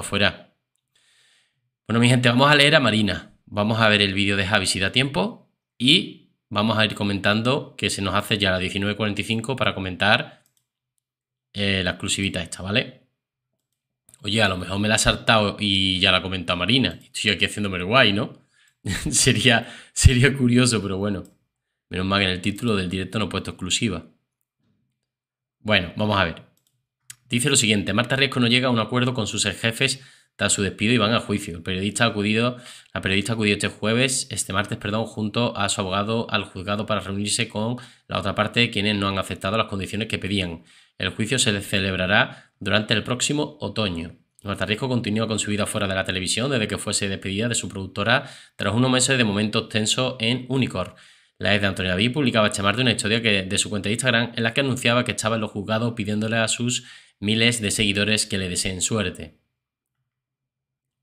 afuera Bueno, mi gente, vamos a leer a Marina. Vamos a ver el vídeo de Javi si da tiempo y vamos a ir comentando que se nos hace ya las 19.45 para comentar eh, la exclusivita esta, ¿vale? Oye, a lo mejor me la ha saltado y ya la ha comentado Marina. Estoy aquí haciéndome el guay, ¿no? sería, sería curioso, pero bueno. Menos mal que en el título del directo no he puesto exclusiva. Bueno, vamos a ver. Dice lo siguiente, Marta Riesco no llega a un acuerdo con sus jefes tras su despido y van a juicio. periodista acudido, la periodista acudió este jueves, este martes, perdón, junto a su abogado al juzgado para reunirse con la otra parte, quienes no han aceptado las condiciones que pedían. El juicio se celebrará durante el próximo otoño. Marta Riesco continúa con su vida fuera de la televisión desde que fuese despedida de su productora tras unos meses de momentos tensos en Unicor. La ex de Antonio David publicaba este martes una historia que, de su cuenta de Instagram en la que anunciaba que estaba en los juzgados pidiéndole a sus miles de seguidores que le deseen suerte.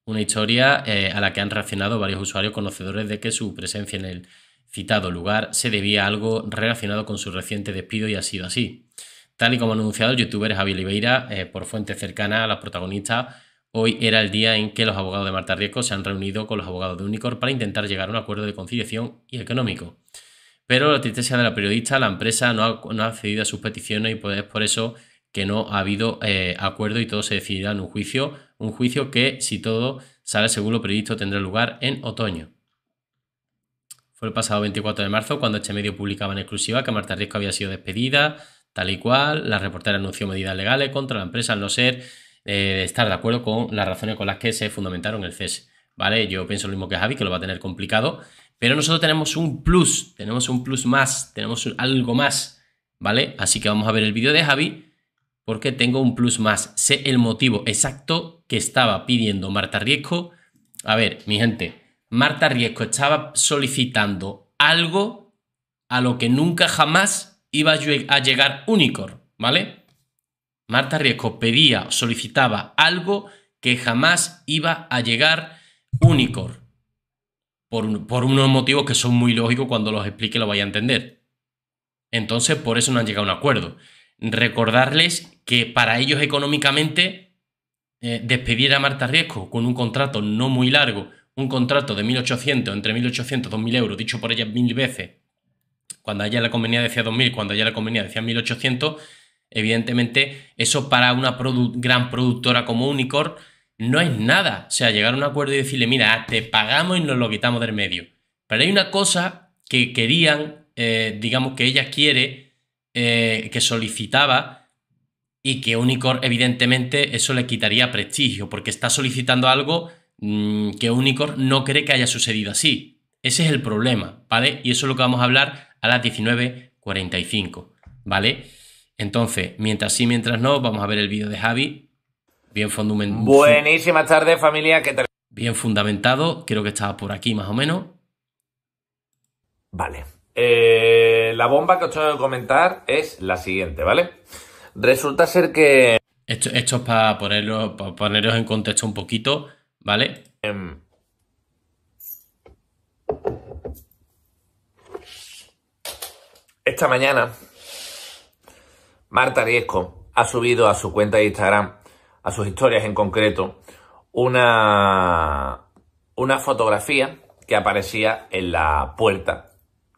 Una historia eh, a la que han reaccionado varios usuarios conocedores de que su presencia en el citado lugar se debía a algo relacionado con su reciente despido y ha sido así. Tal y como ha anunciado el youtuber Javi Oliveira eh, por fuentes cercanas a la protagonistas, hoy era el día en que los abogados de Marta Riesco se han reunido con los abogados de Unicor para intentar llegar a un acuerdo de conciliación y económico. Pero la tristeza de la periodista, la empresa no ha, accedido a sus peticiones y pues por eso que no ha habido eh, acuerdo y todo se decidirá en un juicio, un juicio que, si todo sale según lo previsto, tendrá lugar en otoño. Fue el pasado 24 de marzo cuando este medio publicaba en exclusiva que Marta Riesco había sido despedida, tal y cual, la reportera anunció medidas legales contra la empresa al no ser eh, estar de acuerdo con las razones con las que se fundamentaron el cese. ¿Vale? Yo pienso lo mismo que Javi, que lo va a tener complicado, pero nosotros tenemos un plus, tenemos un plus más, tenemos algo más, ¿vale? Así que vamos a ver el vídeo de Javi porque tengo un plus más. Sé el motivo exacto que estaba pidiendo Marta Riesco. A ver, mi gente, Marta Riesco estaba solicitando algo a lo que nunca jamás iba a llegar Unicorn, ¿vale? Marta Riesco pedía, solicitaba algo que jamás iba a llegar Unicorn. Por, por unos motivos que son muy lógicos cuando los explique lo vaya a entender. Entonces, por eso no han llegado a un acuerdo recordarles que para ellos económicamente eh, despedir a Marta Riesco con un contrato no muy largo, un contrato de 1.800, entre 1.800 y 2.000 euros, dicho por ella mil veces, cuando ella la convenía decía 2.000, cuando ella la convenía decía 1.800, evidentemente eso para una gran productora como Unicorn no es nada. O sea, llegar a un acuerdo y decirle, mira, te pagamos y nos lo quitamos del medio. Pero hay una cosa que querían, eh, digamos que ella quiere, eh, que solicitaba y que Unicorn evidentemente eso le quitaría prestigio porque está solicitando algo mm, que Unicorn no cree que haya sucedido así. Ese es el problema, ¿vale? Y eso es lo que vamos a hablar a las 19.45, ¿vale? Entonces, mientras sí, mientras no, vamos a ver el vídeo de Javi. Bien fundamentado. buenísima tarde familia. Bien fundamentado. Creo que estaba por aquí, más o menos. Vale. Eh, la bomba que os tengo que comentar es la siguiente, ¿vale? Resulta ser que... Esto, es para poneros, en contexto un poquito, ¿vale? Em. esta mañana, Marta Riesco ha subido a su cuenta de Instagram, a sus historias en concreto, una, una fotografía que aparecía en la puerta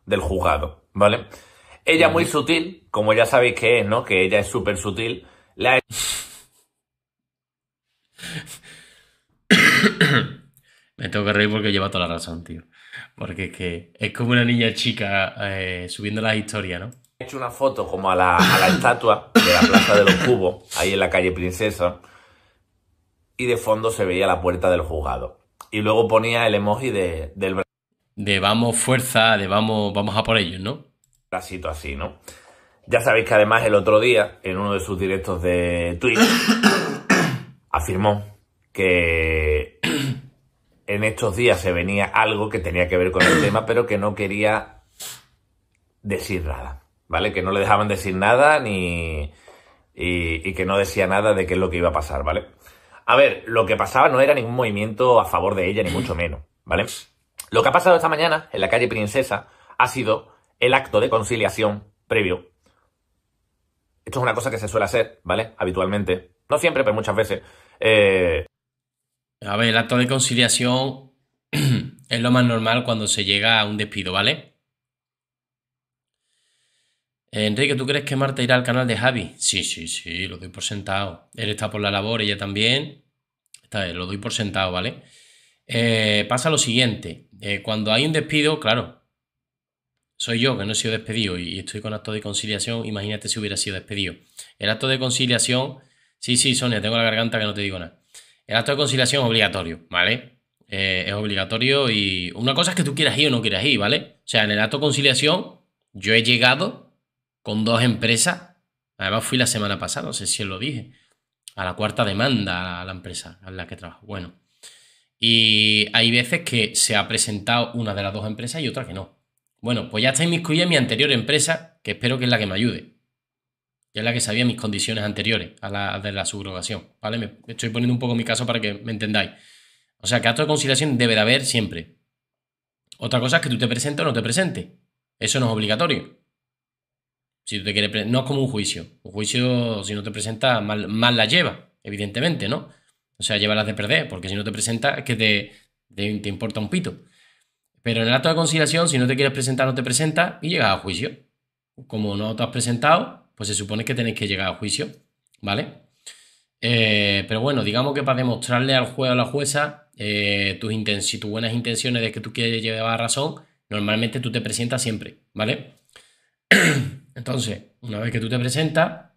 del juzgado, ¿vale? Ella muy sutil, como ya sabéis que es, ¿no? Que ella es súper sutil, le Me tengo que reír porque lleva toda la razón, tío. Porque es que es como una niña chica eh, subiendo las historias, ¿no? He hecho una foto como a la, estatua de la Plaza de los Cubos, ahí en la calle Princesa, y de fondo se veía la puerta del juzgado. Y luego ponía el emoji de, del de vamos fuerza, de vamos, vamos a por ellos, ¿no? Casito así, ¿no? Ya sabéis que además el otro día, en uno de sus directos de Twitch, afirmó que en estos días se venía algo que tenía que ver con el tema, pero que no quería decir nada, ¿vale? Que no le dejaban decir nada ni... Y, y que no decía nada de qué es lo que iba a pasar, ¿vale? A ver, lo que pasaba no era ningún movimiento a favor de ella, ni mucho menos, ¿vale? Lo que ha pasado esta mañana en la calle Princesa ha sido el acto de conciliación previo. Esto es una cosa que se suele hacer, ¿vale? Habitualmente. No siempre, pero muchas veces. Eh, a ver, el acto de conciliación es lo más normal cuando se llega a un despido, ¿vale? Eh, Enrique, ¿tú crees que Marta irá al canal de Javi? Sí, sí, sí, lo doy por sentado. Él está por la labor, ella también. Está, lo doy por sentado, ¿vale? Eh, pasa lo siguiente. Eh, cuando hay un despido, claro, soy yo que no he sido despedido y estoy con acto de conciliación, imagínate si hubiera sido despedido. El acto de conciliación, sí, sí, Sonia, tengo la garganta que no te digo nada. El acto de conciliación es obligatorio, ¿vale? Eh, es obligatorio y una cosa es que tú quieras ir o no quieras ir, ¿vale? O sea, en el acto de conciliación yo he llegado con dos empresas, además fui la semana pasada, no sé si os lo dije, a la cuarta demanda a la, empresa en la que trabajo. Bueno, y hay veces que se ha presentado una de las dos empresas y otra que no. Bueno, pues ya está inmiscuida en mi anterior empresa, que espero que es la que me ayude. Que es la que sabía mis condiciones anteriores a la de la subrogación. ¿Vale? estoy poniendo un poco mi caso para que me entendáis. O sea, que acto de conciliación debe de haber siempre. Otra cosa es que tú te presentes o no te presentes. Eso no es obligatorio. Si tú te quieres, no es como un juicio. Un juicio, si no te presentas, mal, mal la lleva, evidentemente, ¿no? O sea, llévalas de perder, porque si no te presentas, que te, importa un pito. Pero en el acto de conciliación, si no te quieres presentar, no te presentas y llegas a juicio. Como no te has presentado, pues se supone que tenéis que llegar a juicio, ¿vale? Eh, pero bueno, digamos que para demostrarle al juez o a la jueza eh, tus, tus buenas intenciones de que tú quieres llevar a razón, normalmente tú te presentas siempre, ¿vale? Entonces, una vez que tú te presentas,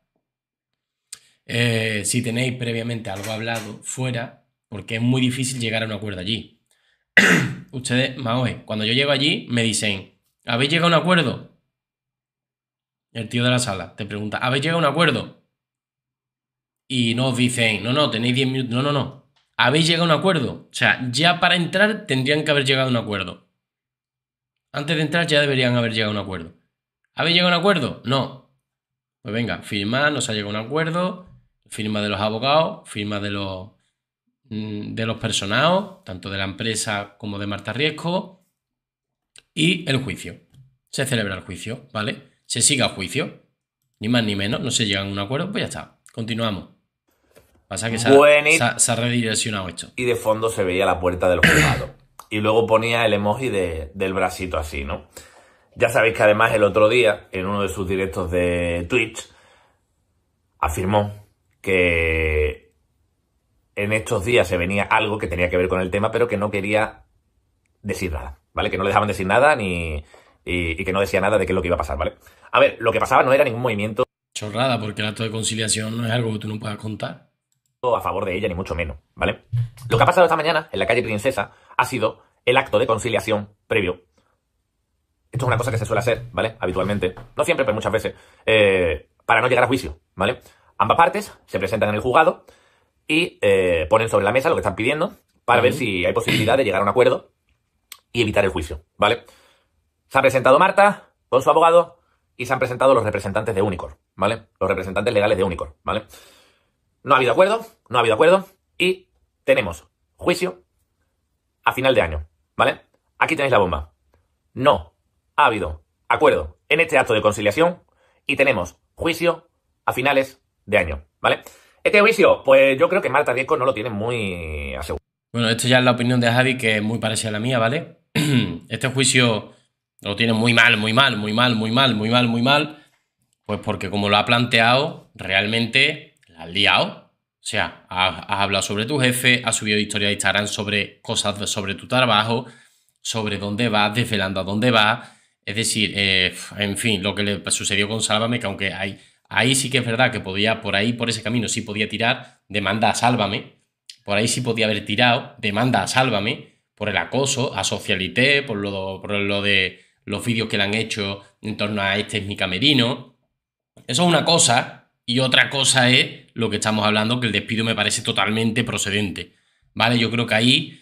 eh, si tenéis previamente algo hablado fuera, porque es muy difícil llegar a un acuerdo allí. Ustedes, Maoe, cuando yo llego allí, me dicen, ¿habéis llegado a un acuerdo? El tío de la sala te pregunta, ¿habéis llegado a un acuerdo? Y no os dicen, no, no, tenéis 10 minutos, no, no, no. ¿Habéis llegado a un acuerdo? O sea, ya para entrar tendrían que haber llegado a un acuerdo. Antes de entrar ya deberían haber llegado a un acuerdo. ¿Habéis llegado a un acuerdo? No. Pues venga, firmad, nos ha llegado a un acuerdo, firma de los abogados, firma de los, mm, de los personados, tanto de la empresa como de Marta Riesco, y el juicio. Se celebra el juicio, ¿vale? Se sigue el juicio, ni más ni menos, no se llega a un acuerdo, pues ya está, continuamos. Pasa que se ha, redireccionado esto. Y de fondo se veía la puerta del juzgado. y luego ponía el emoji del bracito así, ¿no? Ya sabéis que además el otro día, en uno de sus directos de Twitch, afirmó que en estos días se venía algo que tenía que ver con el tema, pero que no quería decir nada, ¿vale? Que no le dejaban decir nada ni, y, que no decía nada de qué es lo que iba a pasar, ¿vale? A ver, lo que pasaba no era ningún movimiento... Chorrada, porque el acto de conciliación no es algo que tú no puedas contar. A favor de ella, ni mucho menos, ¿vale? Lo que ha pasado esta mañana en la calle Princesa ha sido el acto de conciliación previo. Esto es una cosa que se suele hacer, ¿vale? Habitualmente. No siempre, pero muchas veces. Eh, para no llegar a juicio, ¿vale? Ambas partes se presentan en el juzgado y eh, ponen sobre la mesa lo que están pidiendo para ver si hay posibilidad de llegar a un acuerdo y evitar el juicio, ¿vale? Se ha presentado Marta con su abogado y se han presentado los representantes de Unicor, ¿vale? Los representantes legales de Unicor, ¿vale? No ha habido acuerdo, no ha habido acuerdo y tenemos juicio a final de año, ¿vale? Aquí tenéis la bomba. No ha habido acuerdo en este acto de conciliación y tenemos juicio a finales de año, ¿vale? Este juicio, pues yo creo que Marta Riesco no lo tiene muy asegurado. Bueno, esto ya es la opinión de Javi, que es muy parecida a la mía, ¿vale? Este juicio lo tiene muy mal, muy mal, muy mal, muy mal, muy mal, muy mal. Pues porque como lo ha planteado, realmente la has liado. O sea, has, hablado sobre tu jefe, ha subido historias de Instagram sobre cosas sobre tu trabajo, sobre dónde vas, desvelando a dónde vas. Es decir, eh, en fin, lo que le sucedió con Sálvame, que aunque hay Ahí sí que es verdad que podía, por ahí, por ese camino, sí podía tirar demanda a sálvame. Por ahí sí podía haber tirado demanda a sálvame por el acoso, a socialité, por lo, de los vídeos que le han hecho en torno a este es mi camerino. Eso es una cosa. Y otra cosa es lo que estamos hablando, que el despido me parece totalmente procedente. ¿Vale? Yo creo que ahí,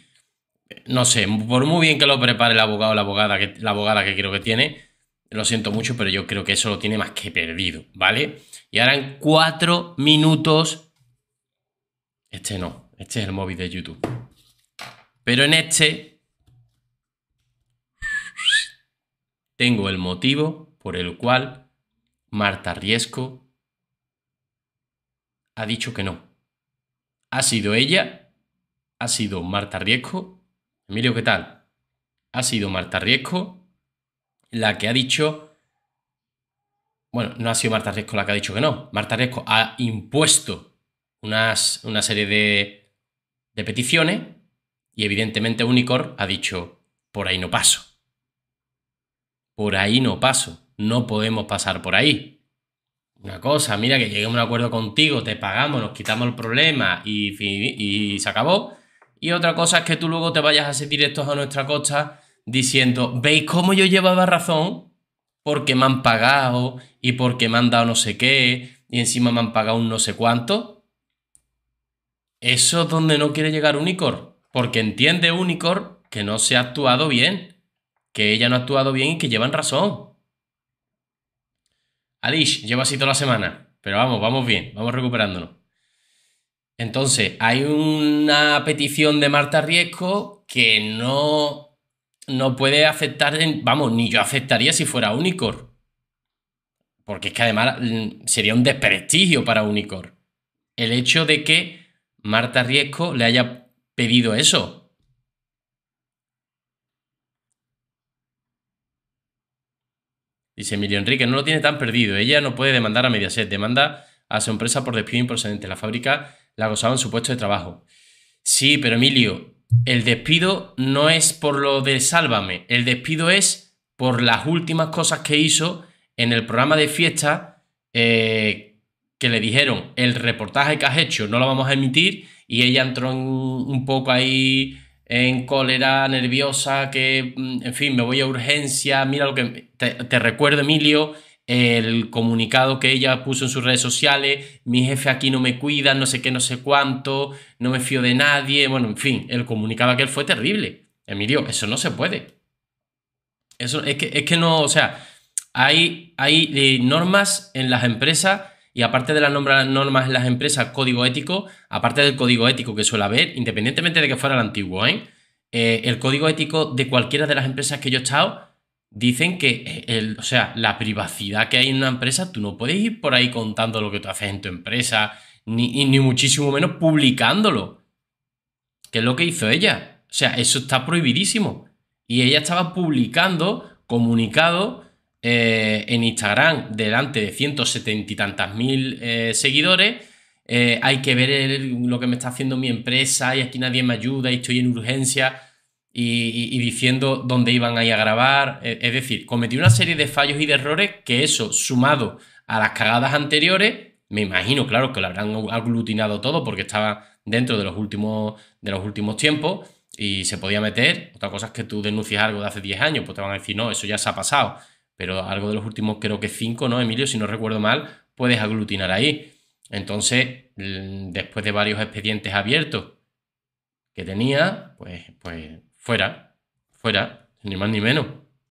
no sé, por muy bien que lo prepare el abogado o la abogada que, la abogada que creo que tiene, lo siento mucho, pero yo creo que eso lo tiene más que perdido, ¿vale? Y ahora en cuatro minutos. Este no, este es el móvil de YouTube. Pero en este. Tengo el motivo por el cual Marta Riesco ha dicho que no. Ha sido ella, ha sido Marta Riesco. Emilio, ¿qué tal? Ha sido Marta Riesco la que ha dicho, bueno, no ha sido Marta Riesco la que ha dicho que no, Marta Riesco ha impuesto unas, una serie de, de peticiones y evidentemente Unicor ha dicho, por ahí no paso. Por ahí no paso, no podemos pasar por ahí una cosa, mira que lleguemos a un acuerdo contigo, te pagamos, nos quitamos el problema y, se acabó. Y otra cosa es que tú luego te vayas a hacer directos a nuestra costa diciendo, ¿veis cómo yo llevaba razón? Porque me han pagado y porque me han dado no sé qué y encima me han pagado un no sé cuánto. Eso es donde no quiere llegar Unicor, porque entiende unicorn que no se ha actuado bien, que ella no ha actuado bien y que llevan razón. Alish, lleva así toda la semana, pero vamos, vamos bien, vamos recuperándonos. Entonces, hay una petición de Marta Riesco que no no puede aceptar, vamos, ni yo aceptaría si fuera Unicor. Porque es que además mm, sería un desprestigio para Unicor. El hecho de que Marta Riesco le haya pedido eso. Dice Emilio Enrique, no lo tiene tan perdido. Ella no puede demandar a Mediaset, demanda a su empresa por despido improcedente. La fábrica la gozaba en su puesto de trabajo. Sí, pero Emilio, el despido no es por lo de Sálvame, el despido es por las últimas cosas que hizo en el programa de fiesta eh, que le dijeron el reportaje que has hecho no lo vamos a emitir y ella entró un poco ahí en cólera, nerviosa, que mm, en fin, me voy a urgencia, mira lo que te recuerdo Emilio el comunicado que ella puso en sus redes sociales, mi jefe aquí no me cuida, no sé qué, no sé cuánto, no me fío de nadie, bueno, en fin, el comunicado aquel fue terrible. Emilio, eso no se puede. Eso es que, es que no, o sea, hay, hay eh, normas en las empresas y aparte de las normas en las empresas, código ético, aparte del código ético que suele haber, independientemente de que fuera el antiguo, ¿eh? Eh, el código ético de cualquiera de las empresas que yo he estado dicen que, eh, o sea, la privacidad que hay en una empresa, tú no puedes ir por ahí contando lo que tú haces en tu empresa, ni, ni muchísimo menos publicándolo. Que es lo que hizo ella. O sea, eso está prohibidísimo. Y ella estaba publicando comunicado eh, en Instagram delante de 170 y tantas mil eh, seguidores. hay que ver lo que me está haciendo mi empresa y aquí nadie me ayuda y estoy en urgencia y, diciendo dónde iban a ir a grabar. E, es decir, cometió una serie de fallos y de errores que eso, sumado a las cagadas anteriores, me imagino, claro, que lo habrán aglutinado todo porque estaba dentro de los últimos, de los últimos tiempos y se podía meter. Otra cosa es que tú denuncias algo de hace 10 años, pues te van a decir, no, eso ya se ha pasado. Pero algo de los últimos, creo que 5, ¿no, Emilio? Si no recuerdo mal, puedes aglutinar ahí. Entonces, después de varios expedientes abiertos que tenía, pues, pues fuera, fuera, ni más ni menos.